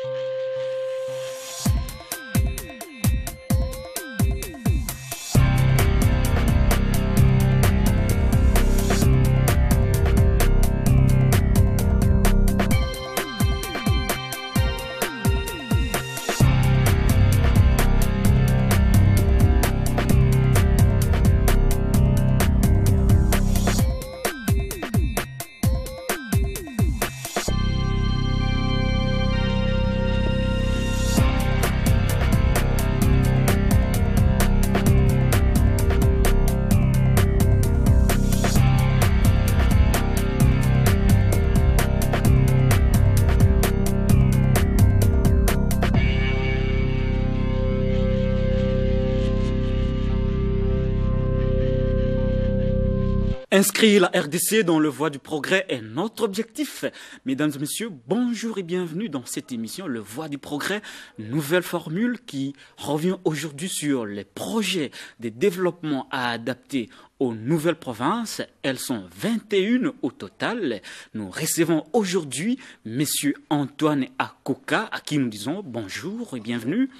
Thank you. Inscrire la RDC dans le voie du progrès est notre objectif. Mesdames et messieurs, bonjour et bienvenue dans cette émission Le Voie du progrès, nouvelle formule qui revient aujourd'hui sur les projets de développement à adapter aux nouvelles provinces. Elles sont 21 au total. Nous recevons aujourd'hui Monsieur Antoine Akoka à qui nous disons bonjour et bienvenue.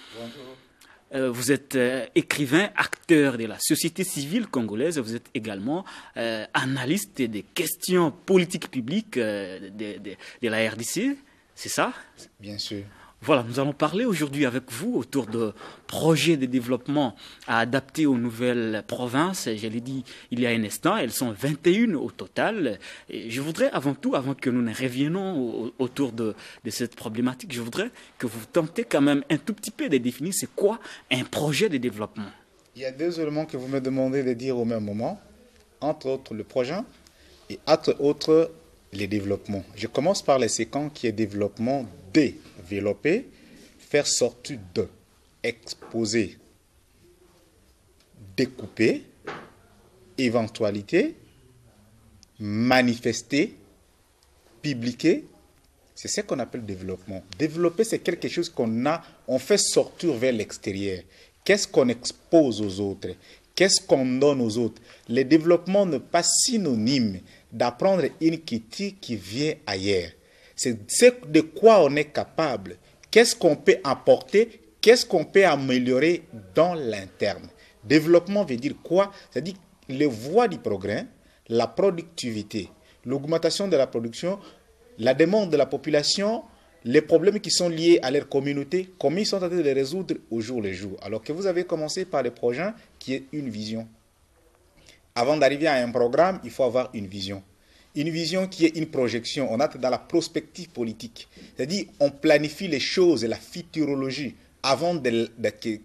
Euh, vous êtes euh, écrivain, acteur de la société civile congolaise, vous êtes également euh, analyste des questions politiques publiques de, la RDC, c'est ça Bien sûr. Voilà, nous allons parler aujourd'hui avec vous autour de projets de développement à adapter aux nouvelles provinces. Je l'ai dit il y a un instant, elles sont 21 au total. je voudrais avant tout, avant que nous ne revenions autour de, cette problématique, je voudrais que vous tentez quand même un tout petit peu de définir c'est quoi un projet de développement. Il y a deux éléments que vous me demandez de dire au même moment, entre autres le projet et entre autres les développements. Je commence par les séquences qui est développement B développer, faire sortir de, exposer, découper, éventualité, manifester, publier. C'est ce qu'on appelle développement. Développer, c'est quelque chose qu'on a, on fait sortir vers l'extérieur. Qu'est-ce qu'on expose aux autres Qu'est-ce qu'on donne aux autres Le développement n'est pas synonyme d'apprendre une critique qui vient ailleurs c'est de quoi on est capable, qu'est-ce qu'on peut apporter, qu'est-ce qu'on peut améliorer dans l'interne. Développement veut dire quoi C'est-à-dire les voies du progrès, la productivité, l'augmentation de la production, la demande de la population, les problèmes qui sont liés à leur communauté, comment ils sont en train de les résoudre au jour le jour. Alors que vous avez commencé par le projet qui est une vision. Avant d'arriver à un programme, il faut avoir une vision. Une vision qui est une projection. On entre dans la prospective politique. C'est-à-dire, on planifie les choses et la futurologie avant que,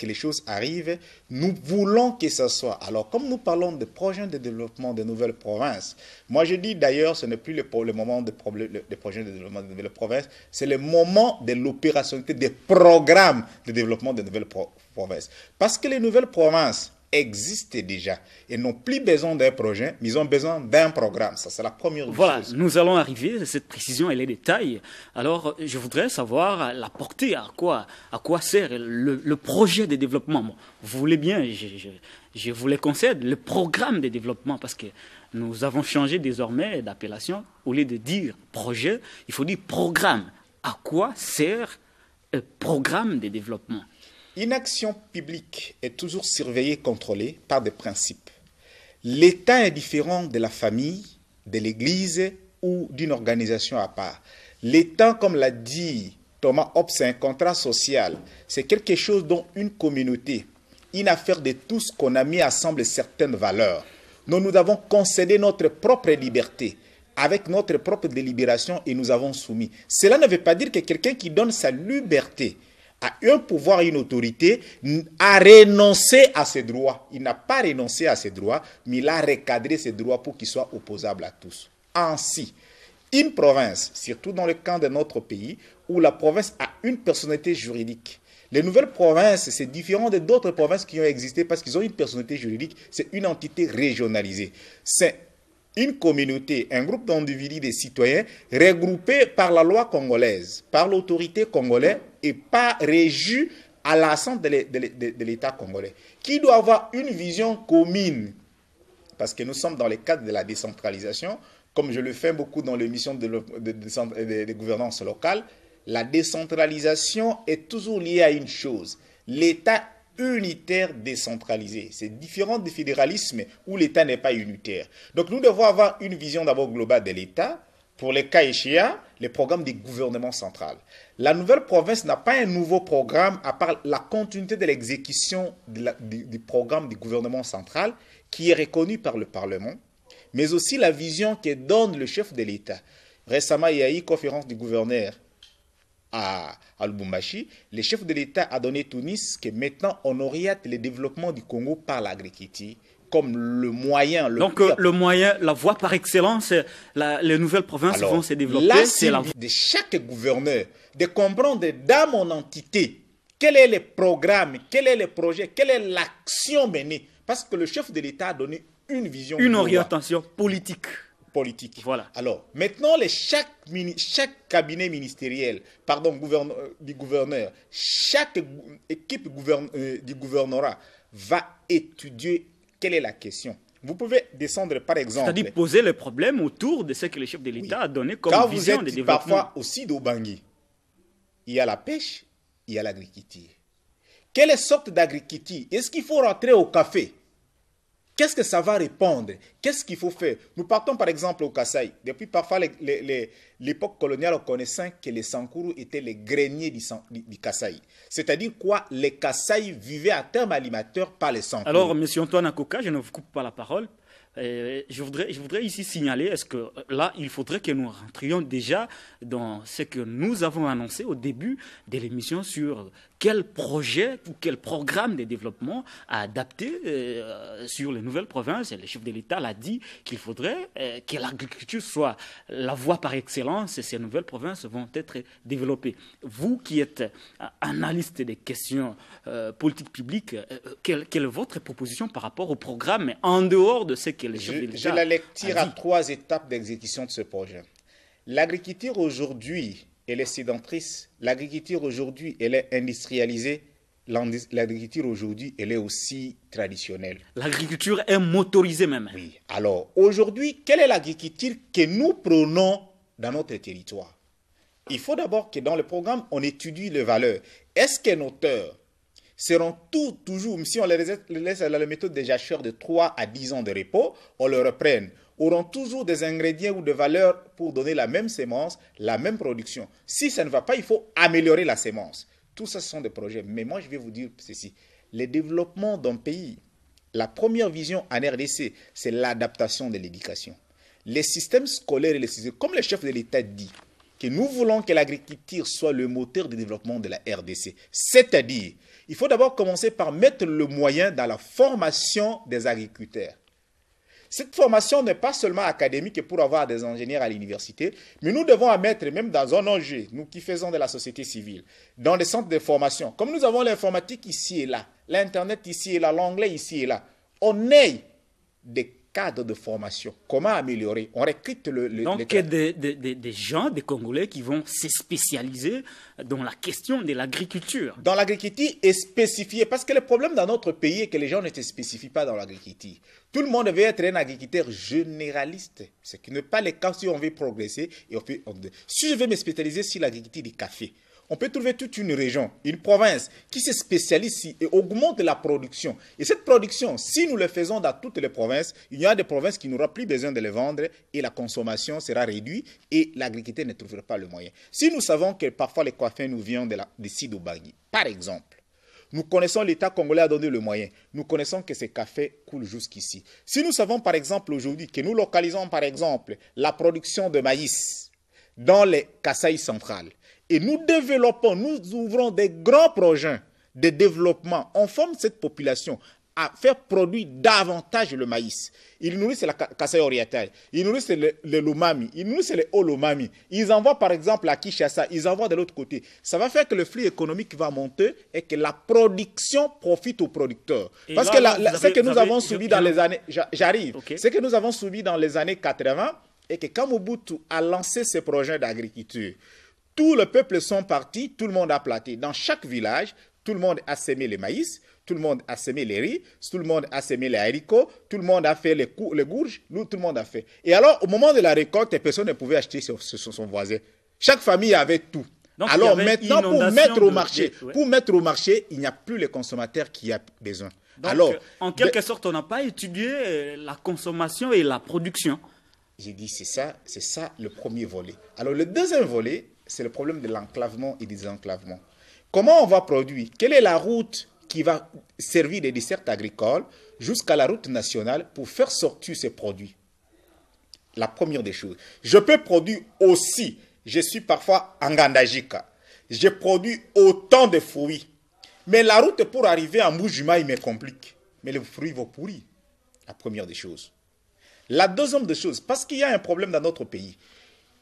les choses arrivent. Nous voulons que ce soit. Alors, comme nous parlons de projets de développement de nouvelles provinces, moi je dis d'ailleurs, ce n'est plus le, moment des projets de développement de nouvelles provinces, c'est le moment de l'opérationnalité des programmes de développement de nouvelles provinces. Parce que les nouvelles provinces, existent déjà et n'ont plus besoin d'un projet, mais ils ont besoin d'un programme. Ça, c'est la première chose. Voilà, nous allons arriver, à cette précision et les détails. Alors, je voudrais savoir la portée, à quoi, à quoi sert le, projet de développement. Vous voulez bien, je, je vous le concède, le programme de développement, parce que nous avons changé désormais d'appellation. Au lieu de dire projet, il faut dire programme. À quoi sert le programme de développement une action publique est toujours surveillée contrôlée par des principes. L'État est différent de la famille, de l'Église ou d'une organisation à part. L'État, comme l'a dit Thomas Hobbes, c'est un contrat social. C'est quelque chose dont une communauté, une affaire de tous qu'on a mis ensemble certaines valeurs. Nous nous avons concédé notre propre liberté avec notre propre délibération et nous avons soumis. Cela ne veut pas dire que quelqu'un qui donne sa liberté a un pouvoir, une autorité, a renoncé à ses droits. Il n'a pas renoncé à ses droits, mais il a recadré ses droits pour qu'ils soient opposables à tous. Ainsi, une province, surtout dans le camp de notre pays, où la province a une personnalité juridique. Les nouvelles provinces, c'est différent de d'autres provinces qui ont existé parce qu'ils ont une personnalité juridique, c'est une entité régionalisée. C'est une communauté, un groupe d'individus, des citoyens, regroupés par la loi congolaise, par l'autorité congolaise, et pas réjus à l'ensemble de l'État congolais, qui doit avoir une vision commune, parce que nous sommes dans le cadre de la décentralisation, comme je le fais beaucoup dans l'émission de, de, gouvernance locale, la décentralisation est toujours liée à une chose, l'État unitaire décentralisé. C'est différent du fédéralisme où l'État n'est pas unitaire. Donc nous devons avoir une vision d'abord globale de l'État, pour les cas le les programmes du gouvernement central. La nouvelle province n'a pas un nouveau programme à part la continuité de l'exécution du programme du gouvernement central qui est reconnu par le Parlement, mais aussi la vision que donne le chef de l'État. Récemment, il y a eu conférence du gouverneur à, Lubumbashi. Le chef de l'État a donné Tunis que maintenant on oriente le développement du Congo par l'agriculture le moyen. Donc euh, le moyen, la voie par excellence, la, les nouvelles provinces vont se développer. c'est la... de chaque gouverneur de comprendre dans mon entité quel est le programme, quel est le projet, quelle est l'action menée. Parce que le chef de l'État a donné une vision. Une orientation politique. Politique. Voilà. Alors, maintenant, les, chaque, chaque cabinet ministériel, pardon, gouverneur, euh, du gouverneur, chaque équipe euh, du gouvernorat va étudier quelle est la question vous pouvez descendre, par exemple. C'est-à-dire poser le problème autour de ce que le chef de l'État a donné comme Quand vision de développement. Parfois aussi d'Obangi, il y a la pêche, il y a l'agriculture. Quelle est sorte d'agriculture Est-ce qu'il faut rentrer au café Qu'est-ce que ça va répondre Qu'est-ce qu'il faut faire Nous partons par exemple au Kassai. Depuis parfois l'époque coloniale, on connaissait que les Sankuru étaient les greniers du, du Kassai. C'est-à-dire quoi Les Kassai vivaient à terme animateur par les Sankuru. Alors, Monsieur Antoine Akoka, je ne vous coupe pas la parole. Euh, je, voudrais, je voudrais ici signaler, est-ce que euh, là, il faudrait que nous rentrions déjà dans ce que nous avons annoncé au début de l'émission sur quel projet ou quel programme de développement à adapter euh, sur les nouvelles provinces. le chef de l'État l'a dit qu'il faudrait euh, que l'agriculture soit la voie par excellence et ces nouvelles provinces vont être développées. Vous qui êtes euh, analyste des questions politiques publiques, quelle, est votre proposition par rapport au programme en dehors de ce que le chef de l'État dit Je la lecture à trois étapes d'exécution de ce projet. L'agriculture aujourd'hui, elle est sédentrice. L'agriculture aujourd'hui, elle est industrialisée. L'agriculture aujourd'hui, elle est aussi traditionnelle. L'agriculture est motorisée même. Oui. Alors, aujourd'hui, quelle est l'agriculture que nous prenons dans notre territoire Il faut d'abord que dans le programme, on étudie les valeurs. Est-ce que nos seront tout, toujours, si on les laisse la méthode des jachères de 3 à 10 ans de repos, on le reprenne auront toujours des ingrédients ou des valeurs pour donner la même semence, la même production. Si ça ne va pas, il faut améliorer la semence. Tout ça, ce sont des projets. Mais moi, je vais vous dire ceci. Le développement d'un pays, la première vision en RDC, c'est l'adaptation de l'éducation. Les systèmes scolaires et les systèmes, comme le chef de l'État dit, que nous voulons que l'agriculture soit le moteur du développement de la RDC. C'est-à-dire, il faut d'abord commencer par mettre le moyen dans la formation des agriculteurs. Cette formation n'est pas seulement académique pour avoir des ingénieurs à l'université, mais nous devons mettre même dans un enjeu, nous qui faisons de la société civile, dans des centres de formation. Comme nous avons l'informatique ici et là, l'Internet ici et là, l'anglais ici et là, on aille des cadre de formation. Comment améliorer On recrute le... le Donc, des, des, des, gens, des Congolais qui vont se spécialiser dans la question de l'agriculture. Dans l'agriculture et spécifier. Parce que le problème dans notre pays est que les gens ne se spécifient pas dans l'agriculture. Tout le monde veut être un agriculteur généraliste. Ce qui n'est pas le cas si on veut progresser. Et Si je veux me spécialiser sur l'agriculture du café, on peut trouver toute une région, une province qui se spécialise ici et augmente la production. Et cette production, si nous le faisons dans toutes les provinces, il y aura des provinces qui n'auront plus besoin de les vendre et la consommation sera réduite et l'agriculture ne trouvera pas le moyen. Si nous savons que parfois les coiffins nous viennent de, la, par exemple, nous connaissons l'État congolais a donné le moyen. Nous connaissons que ces cafés coulent jusqu'ici. Si nous savons par exemple aujourd'hui que nous localisons par exemple la production de maïs dans les Kassai centrales, et nous développons, nous ouvrons des grands projets de développement. On forme cette population à faire produire davantage le maïs. Ils nourrissent la Kassai orientale, ils nourrissent le, le lumami, ils nourrissent le olomami. Ils envoient par exemple à Kishasa, ils envoient de l'autre côté. Ça va faire que le flux économique va monter et que la production profite aux producteurs. Parce que ce que nous avons subi dans les années... J'arrive. Ce que nous avons subi dans les années 80 et que Kamobutu a lancé ce projets d'agriculture, tout le peuple sont partis, tout le monde a planté. Dans chaque village, tout le monde a semé le maïs, tout le monde a semé les riz, tout le monde a semé les haricots, tout le monde a fait les, gourges, tout le monde a fait. Et alors, au moment de la récolte, personne ne pouvait acheter sur, son voisin. Chaque famille avait tout. alors maintenant, pour mettre au marché, pour mettre au marché, il n'y a plus les consommateurs qui a besoin. en quelque ben sorte, on n'a pas étudié euh, la consommation et la production. J'ai dit, c'est ça, c'est ça le premier volet. Alors le deuxième volet, c'est le problème de l'enclavement et des enclavements. Comment on va produire Quelle est la route qui va servir des desserts agricoles jusqu'à la route nationale pour faire sortir ces produits La première des choses. Je peux produire aussi, je suis parfois engandagique, je produis autant de fruits. Mais la route pour arriver à Moujouma, il me complique. Mais les fruits vont pourrir. La première des choses. La deuxième des choses, parce qu'il y a un problème dans notre pays,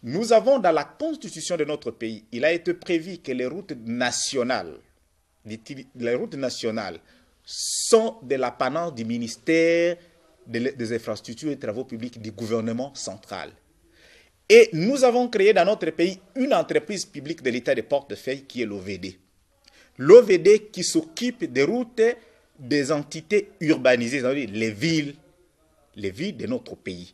nous avons dans la constitution de notre pays, il a été prévu que les routes nationales, les routes nationales sont de l'apanage du ministère des infrastructures et travaux publics du gouvernement central. Et nous avons créé dans notre pays une entreprise publique de l'état de portefeuille qui est l'OVD. L'OVD qui s'occupe des routes des entités urbanisées, c'est-à-dire les villes les villes de notre pays.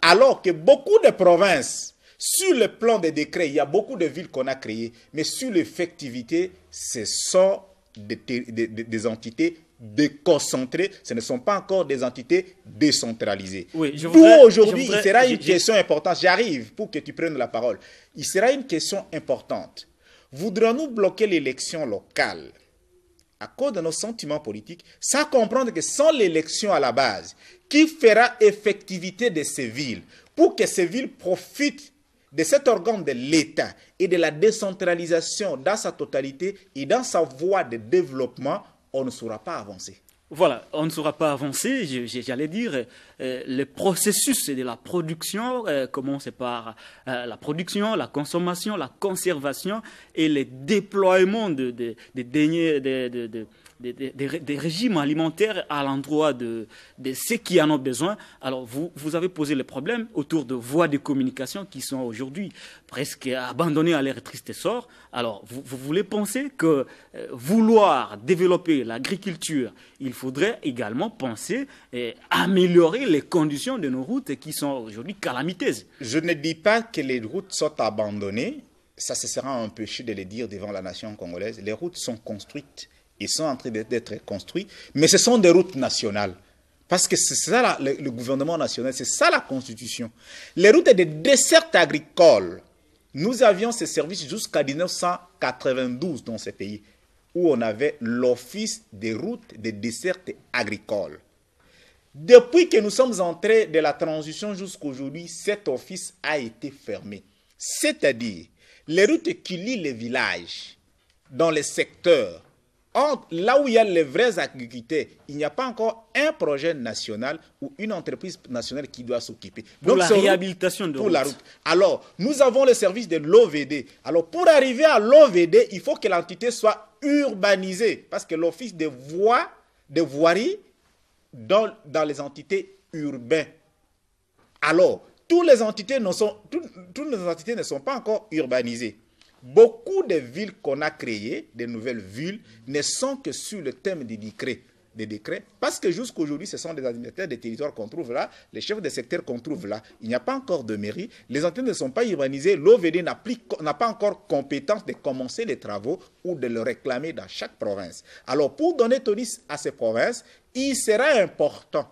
Alors que beaucoup de provinces, sur le plan des décrets, il y a beaucoup de villes qu'on a créées, mais sur l'effectivité, ce sont des, entités déconcentrées, ce ne sont pas encore des entités décentralisées. Oui, je aujourd'hui, il sera une question importante, j'arrive pour que tu prennes la parole, il sera une question importante. Voudrons-nous bloquer l'élection locale à cause de nos sentiments politiques, sans comprendre que sans l'élection à la base, qui fera effectivité de ces villes pour que ces villes profitent de cet organe de l'État et de la décentralisation dans sa totalité et dans sa voie de développement, on ne saura pas avancer. Voilà, on ne saura pas avancer, j'allais dire, euh, le processus de la production euh, commence par euh, la production, la consommation, la conservation et le déploiement de, de, de, de des, régimes alimentaires à l'endroit de, ceux qui en ont besoin. Alors, vous, vous avez posé le problème autour de voies de communication qui sont aujourd'hui presque abandonnées à leur triste sort. Alors, vous, voulez penser que euh, vouloir développer l'agriculture, il faudrait également penser et améliorer les conditions de nos routes qui sont aujourd'hui calamiteuses. Je ne dis pas que les routes sont abandonnées. Ça, ce sera un de le dire devant la nation congolaise. Les routes sont construites ils sont en train d'être construits, mais ce sont des routes nationales. Parce que c'est ça le, gouvernement national, c'est ça la constitution. Les routes des dessertes agricoles, nous avions ce service jusqu'à 1992 dans ces pays, où on avait l'office des routes des dessertes agricoles. Depuis que nous sommes entrés de la transition jusqu'à aujourd'hui, cet office a été fermé. C'est-à-dire, les routes qui lient les villages dans les secteurs là où il y a les vraies agriculteurs, il n'y a pas encore un projet national ou une entreprise nationale qui doit s'occuper. Pour la réhabilitation de la route. Alors, nous avons le service de l'OVD. Alors, pour arriver à l'OVD, il faut que l'entité soit urbanisée parce que l'office des voies, des voiries, dans, les entités urbaines. Alors, toutes les entités ne sont, toutes, toutes les entités ne sont pas encore urbanisées. Beaucoup des villes qu'on a créées, des nouvelles villes, ne sont que sur le thème des décrets. Des décrets parce que jusqu'aujourd'hui, ce sont des administrateurs des territoires qu'on trouve là, les chefs de secteur qu'on trouve là. Il n'y a pas encore de mairie, les antennes ne sont pas urbanisées, l'OVD n'a pas encore compétence de commencer les travaux ou de le réclamer dans chaque province. Alors, pour donner tonis à ces provinces, il sera important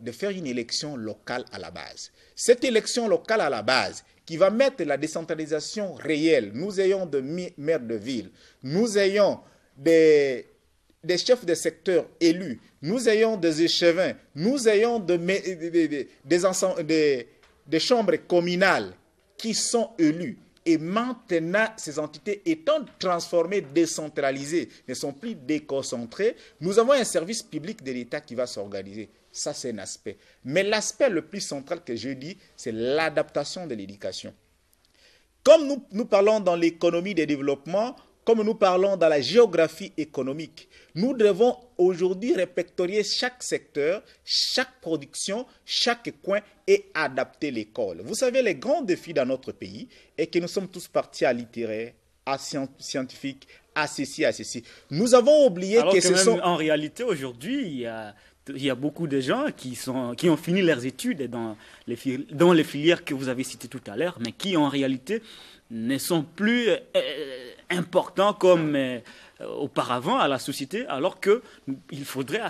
de faire une élection locale à la base. Cette élection locale à la base, qui va mettre la décentralisation réelle. Nous ayons des maires de ville, nous ayons des, chefs de secteur élus, nous ayons des échevins, nous ayons des, des chambres communales qui sont élus. Et maintenant, ces entités étant transformées, décentralisées, ne sont plus déconcentrées, nous avons un service public de l'État qui va s'organiser. Ça, c'est un aspect. Mais l'aspect le plus central que je dis, c'est l'adaptation de l'éducation. Comme nous, parlons dans l'économie des développements, comme nous parlons dans la géographie économique, nous devons aujourd'hui répertorier chaque secteur, chaque production, chaque coin et adapter l'école. Vous savez, les grands défis dans notre pays est que nous sommes tous partis à littéraire, à scientifique, à ceci, à ceci. Nous avons oublié que, ce sont... En réalité, aujourd'hui, il y a beaucoup de gens qui, sont, qui ont fini leurs études dans les, dans les filières que vous avez citées tout à l'heure, mais qui en réalité ne sont plus euh, importants comme euh, auparavant à la société, alors qu'il faudrait,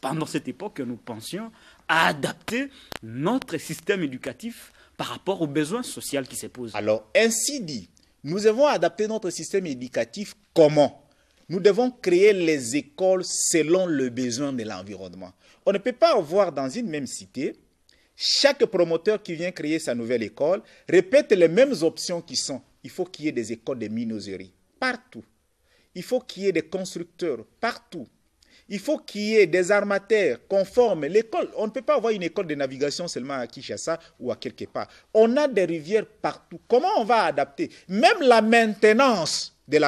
pendant cette époque, que nous pensions à adapter notre système éducatif par rapport aux besoins sociaux qui se posent. Alors, ainsi dit, nous avons adapté notre système éducatif comment nous devons créer les écoles selon le besoin de l'environnement. On ne peut pas avoir dans une même cité, chaque promoteur qui vient créer sa nouvelle école répète les mêmes options qui sont. Il faut qu'il y ait des écoles de minoserie partout. Il faut qu'il y ait des constructeurs partout. Il faut qu'il y ait des armateurs conformes. L'école, on ne peut pas avoir une école de navigation seulement à Kishasa ou à quelque part. On a des rivières partout. Comment on va adapter Même la maintenance de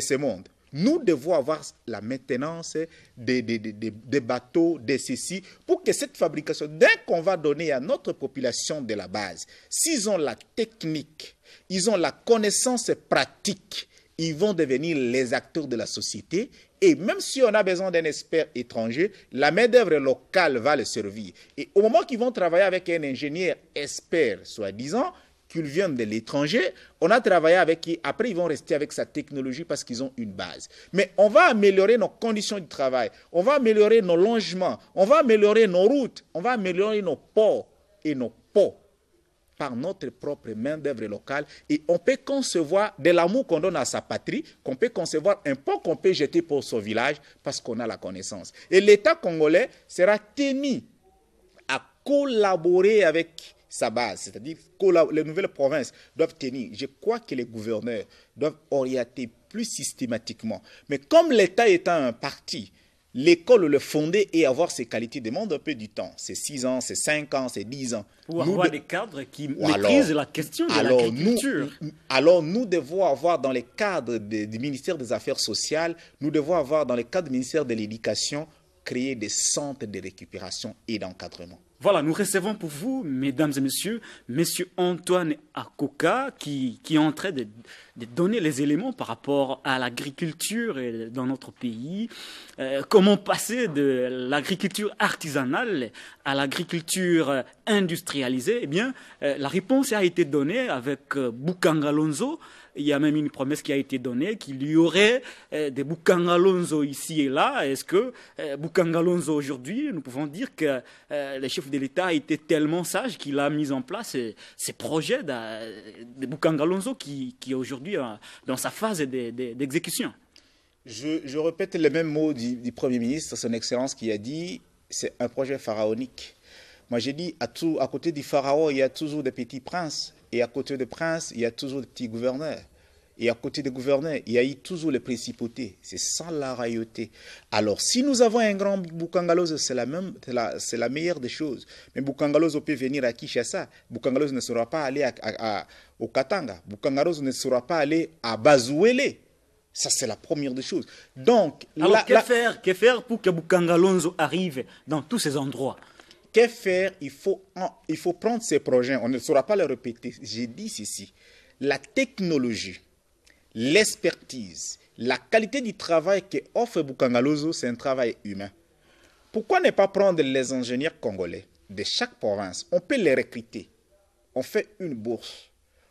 ce monde. Nous devons avoir la maintenance des, des, des, bateaux, de ceci, pour que cette fabrication, dès qu'on va donner à notre population de la base, s'ils ont la technique, ils ont la connaissance pratique, ils vont devenir les acteurs de la société. Et même si on a besoin d'un expert étranger, la main-d'œuvre locale va le servir. Et au moment qu'ils vont travailler avec un ingénieur expert, soi-disant, qu'ils viennent de l'étranger, on a travaillé avec eux, après ils vont rester avec sa technologie parce qu'ils ont une base. Mais on va améliorer nos conditions de travail, on va améliorer nos logements, on va améliorer nos routes, on va améliorer nos ports et nos pots par notre propre main-d'œuvre locale et on peut concevoir de l'amour qu'on donne à sa patrie, qu'on peut concevoir un pot qu'on peut jeter pour son village parce qu'on a la connaissance. Et l'État congolais sera tenu à collaborer avec sa base, c'est-à-dire que les nouvelles provinces doivent tenir. Je crois que les gouverneurs doivent orienter plus systématiquement. Mais comme l'État est un parti, l'école le fonder et avoir ses qualités demande un peu du temps. C'est 6 ans, c'est 5 ans, c'est 10 ans. Pour avoir des cadres qui maîtrisent la question de alors l'agriculture. Nous, alors nous devons avoir dans les cadres du ministère des Affaires sociales, nous devons avoir dans les cadres du ministère de l'Éducation, créer des centres de récupération et d'encadrement. Voilà, nous recevons pour vous, mesdames et messieurs, monsieur Antoine Akoka, qui, qui est en train de, donner les éléments par rapport à l'agriculture dans notre pays. Euh, comment passer de l'agriculture artisanale à l'agriculture industrialisée Eh bien, euh, la réponse a été donnée avec euh, Bukang Alonso. Il y a même une promesse qui a été donnée qu'il y aurait euh, des Bukangalonzo ici et là. Est-ce que euh, Bukangalonzo aujourd'hui, nous pouvons dire que euh, le chef de l'État a été tellement sage qu'il a mis en place ces, projets de, Bukangalonzo qui, qui est aujourd'hui dans sa phase d'exécution je, répète les mêmes mots du, du Premier ministre, Son Excellence, qui a dit c'est un projet pharaonique. Moi, j'ai dit, à, à côté du pharaon, il y a toujours des petits princes. Et à côté des princes, il y a toujours des petits gouverneurs. Et à côté des gouverneurs, il y a toujours les principautés. C'est sans la royauté. Alors, si nous avons un grand Bukangalozo, c'est la, meilleure des choses. Mais Bukangalozo peut venir à Kishasa. Bukangalozo ne sera pas allé au Katanga. Bukangalozo ne sera pas allé à Bazouélé. Ça, c'est la première des choses. Donc, Alors, que, Faire, faire pour que Bukangalonzo arrive dans tous ces endroits que faire il faut, il faut prendre ces projets, on ne saura pas les répéter. J'ai dit ceci, la technologie, l'expertise, la qualité du travail que offre Bukangalozo, c'est un travail humain. Pourquoi ne pas prendre les ingénieurs congolais de chaque province On peut les recruter. On fait une bourse.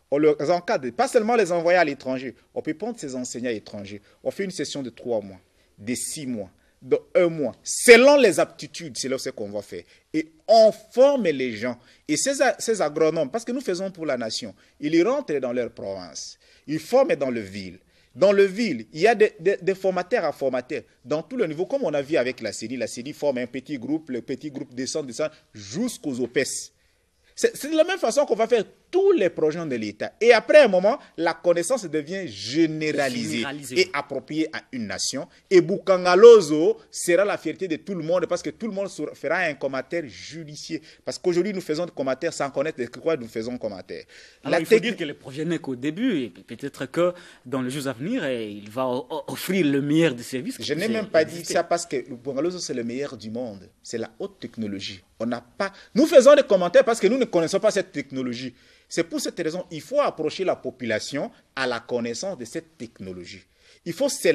On les encadre, pas seulement les envoyer à l'étranger. On peut prendre ces enseignants étrangers. On fait une session de trois mois, de six mois, dans un mois, selon les aptitudes, c'est là ce qu'on va faire. Et on forme les gens. Et ces, ces agronomes, parce que nous faisons pour la nation, ils rentrent dans leur province, ils forment dans le ville. Dans le ville, il y a des, formateurs à formateurs dans tout le niveau, comme on a vu avec la Série La CENI forme un petit groupe, le petit groupe descend, descend jusqu'aux OPES. C'est de la même façon qu'on va faire tous les projets de l'État. Et après un moment, la connaissance devient généralisée, et appropriée à une nation. Et Bukangalozo sera la fierté de tout le monde parce que tout le monde fera un commentaire judicieux. Parce qu'aujourd'hui, nous faisons des commentaires sans connaître de quoi nous faisons commentaire. Alors, la il faut dire que le projet n'est qu'au début. Et peut-être que dans les jours à venir, eh, il va offrir le meilleur des services. Je n'ai même pas dit ça parce que Bukangalozo, c'est le meilleur du monde. C'est la haute technologie. On n'a pas... Nous faisons des commentaires parce que nous ne connaissons pas cette technologie. C'est pour cette raison qu'il faut approcher la population à la connaissance de cette technologie. Il faut se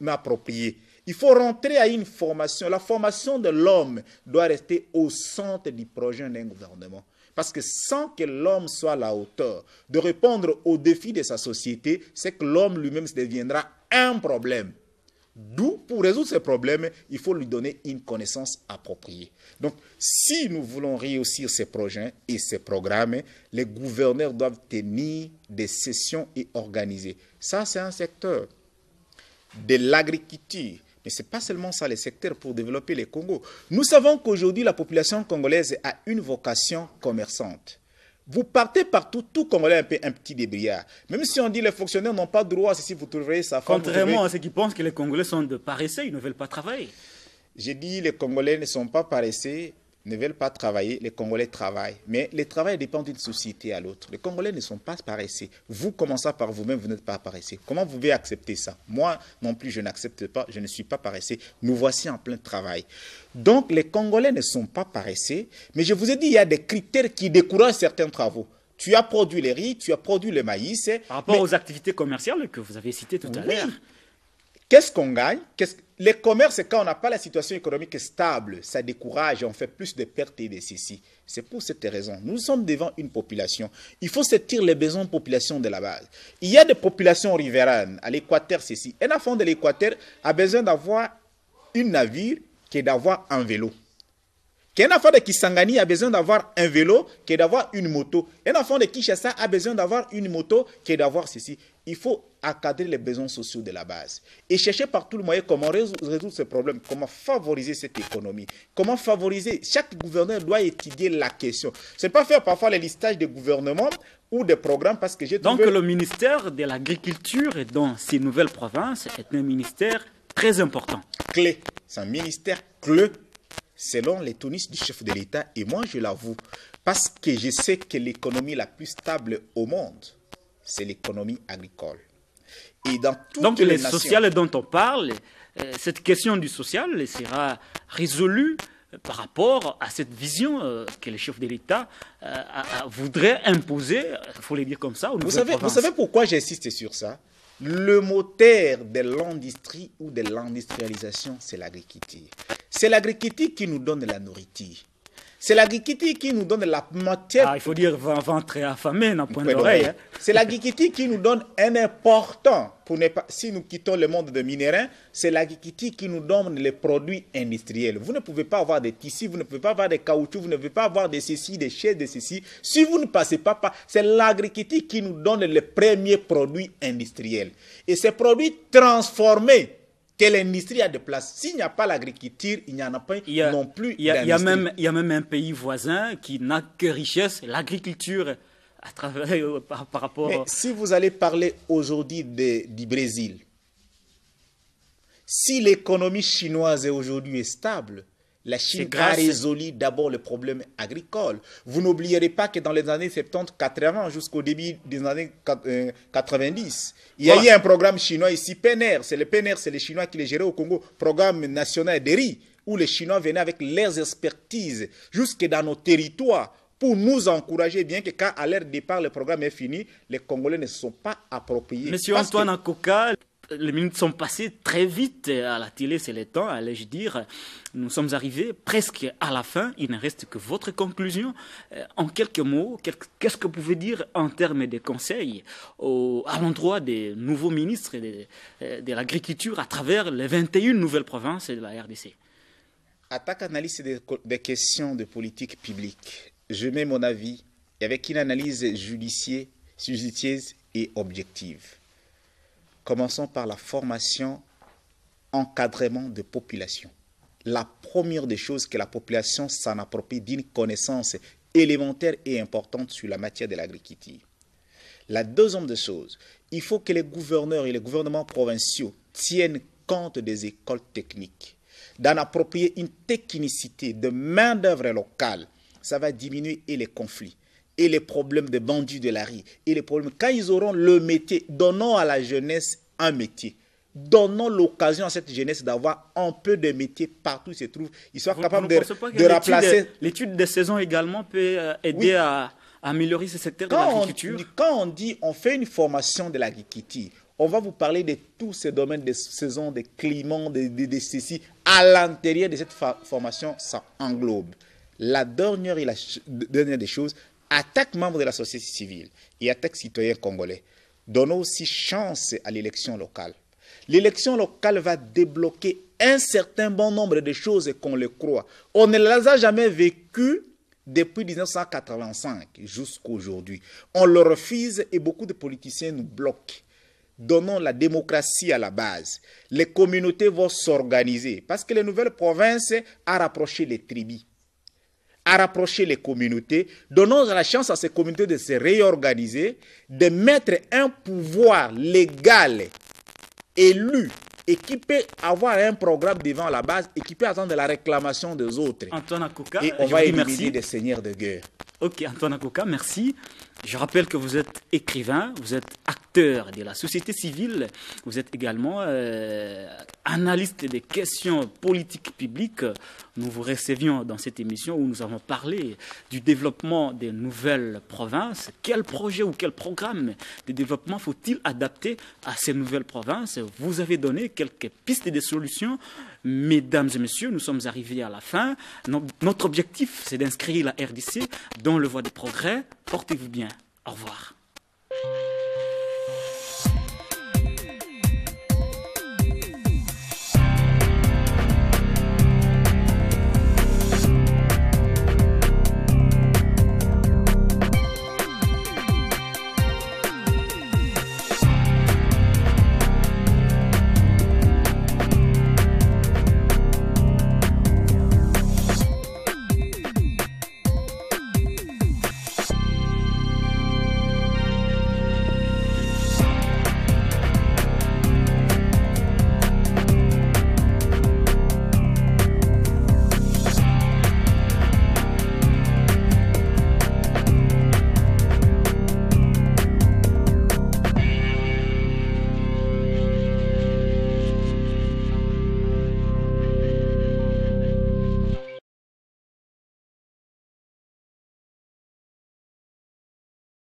l'approprier. Il faut rentrer à une formation. La formation de l'homme doit rester au centre du projet d'un gouvernement. Parce que sans que l'homme soit à la hauteur de répondre aux défis de sa société, c'est que l'homme lui-même deviendra un problème. D'où, pour résoudre ces problèmes, il faut lui donner une connaissance appropriée. Donc, si nous voulons réussir ces projets et ces programmes, les gouverneurs doivent tenir des sessions et organiser. Ça, c'est un secteur de l'agriculture. Mais ce n'est pas seulement ça, les secteurs pour développer les Congo. Nous savons qu'aujourd'hui, la population congolaise a une vocation commerçante. Vous partez partout, tout Congolais un peu un petit débriard. Même si on dit les fonctionnaires n'ont pas droit, si vous trouverez ça... femme. Contrairement à ceux qui pensent que les Congolais sont de paresseux, ils ne veulent pas travailler. J'ai dit les Congolais ne sont pas paresseux, ne veulent pas travailler, les Congolais travaillent. Mais le travail dépend d'une société à l'autre. Les Congolais ne sont pas paresseux. Vous commencez par vous-même, vous, n'êtes pas paresseux. Comment vous pouvez accepter ça Moi non plus, je n'accepte pas, je ne suis pas paresseux. Nous voici en plein travail. Donc les Congolais ne sont pas paresseux, mais je vous ai dit, il y a des critères qui découragent certains travaux. Tu as produit les riz, tu as produit le maïs. Par rapport aux activités commerciales que vous avez citées tout à l'heure. Qu'est-ce qu'on gagne les commerces, quand on n'a pas la situation économique stable, ça décourage et on fait plus de pertes et de ceci. C'est pour cette raison. Nous sommes devant une population. Il faut sortir les besoins de population de la base. Il y a des populations riveraines. À l'équateur, ceci. Un enfant de l'équateur a besoin d'avoir un navire que d'avoir un vélo. Qu'un enfant de Kisangani a besoin d'avoir un vélo que d'avoir une moto. Un enfant de Kishasa a besoin d'avoir une moto que d'avoir ceci. Il faut accadrer les besoins sociaux de la base et chercher par tous les moyens comment résoudre ce problème, comment favoriser cette économie, comment favoriser. Chaque gouverneur doit étudier la question. C'est pas faire parfois les listages des gouvernements ou des programmes parce que j'ai trouvé... Donc le ministère de l'Agriculture dans ces nouvelles provinces est un ministère très important. Clé. C'est un ministère clé selon les tonistes du chef de l'État, et moi je l'avoue, parce que je sais que l'économie la plus stable au monde, c'est l'économie agricole. Et dans Donc, les, les dont on parle, euh, cette question du social sera résolue euh, par rapport à cette vision euh, que le chef de l'État voudrait imposer, il faut le dire comme ça. Vous savez, vous savez pourquoi j'insiste sur ça le moteur de l'industrie ou de l'industrialisation, c'est l'agriculture. C'est l'agriculture qui nous donne la nourriture. C'est l'agriculture qui nous donne la matière. Ah, il faut dire ventre et affamé, d'un point d'oreille. Hein. C'est la qui nous donne un important. Pour ne pas, si nous quittons le monde des minéraux, c'est l'agriculture qui nous donne les produits industriels. Vous ne pouvez pas avoir des tissus, vous ne pouvez pas avoir des caoutchoucs, vous ne pouvez pas avoir des ceci, des chaises, de ceci. Si vous ne passez pas par. C'est l'agriculture qui nous donne les premiers produits industriels. Et ces produits transformés quelle industrie a de place S'il n'y a pas l'agriculture, il n'y en a pas non plus. Il y, a, même, un pays voisin qui n'a que richesse, l'agriculture. Euh, par, rapport. si vous allez parler aujourd'hui du Brésil, si l'économie chinoise est aujourd'hui stable, la Chine a résolu d'abord le problème agricole. Vous n'oublierez pas que dans les années 70, 80, jusqu'au début des années 90, euh, il y a eu un programme chinois ici, PNR. C'est le PNR, c'est les Chinois qui les géraient au Congo, programme national des riz, où les Chinois venaient avec leurs expertises jusque dans nos territoires pour nous encourager, bien que quand à leur départ le programme est fini, les Congolais ne se sont pas appropriés. Monsieur Antoine que les minutes sont passées très vite à la télé, c'est le temps, allais-je dire. Nous sommes arrivés presque à la fin. Il ne reste que votre conclusion. Euh, en quelques mots, qu'est-ce que vous pouvez dire en termes de conseils à l'endroit des nouveaux ministres de, euh, de l'agriculture à travers les 21 nouvelles provinces de la RDC Attaque analyse des, des questions de politique publique, je mets mon avis avec une analyse judiciaire, judicieuse et objective. Commençons par la formation encadrement de population. La première des choses que la population s'en approprie d'une connaissance élémentaire et importante sur la matière de l'agriculture. La deuxième des choses, il faut que les gouverneurs et les gouvernements provinciaux tiennent compte des écoles techniques, d'en approprier une technicité de main-d'œuvre locale. Ça va diminuer les conflits et les problèmes des bandits de la rue et les problèmes. Quand ils auront le métier, donnons à la jeunesse un métier. Donnons l'occasion à cette jeunesse d'avoir un peu de métier partout où ils se trouvent. Ils soient capables de, remplacer. L'étude des saisons également peut euh, aider à améliorer ce secteur quand de l'agriculture. Quand on dit on fait une formation de l'agriculture, on va vous parler de tous ces domaines de saisons, des climats, de, climat, ceci. À l'intérieur de cette formation, ça englobe. La dernière, la dernière des choses, attaque membres de la société civile et attaque citoyens congolais. Donnons aussi chance à l'élection locale. L'élection locale va débloquer un certain bon nombre de choses qu'on le croit. On ne les a jamais vécues depuis 1985 jusqu'aujourd'hui. On le refuse et beaucoup de politiciens nous bloquent. Donnons la démocratie à la base. Les communautés vont s'organiser parce que les nouvelles provinces ont rapproché les tribus à rapprocher les communautés, donnons la chance à ces communautés de se réorganiser, de mettre un pouvoir légal élu et qui peut avoir un programme devant la base et qui peut attendre la réclamation des autres. et on va éliminer des seigneurs de guerre. Ok, Antoine Akoka, merci. Je rappelle que vous êtes écrivain, vous êtes acteur de la société civile, vous êtes également euh, analyste des questions politiques publiques. Nous vous recevions dans cette émission où nous avons parlé du développement des nouvelles provinces. Quel projet ou quel programme de développement faut-il adapter à ces nouvelles provinces Vous avez donné quelques pistes de solutions. Mesdames et messieurs, nous sommes arrivés à la fin. Notre objectif, c'est d'inscrire la RDC dans le voie des progrès. Portez-vous bien. Au revoir.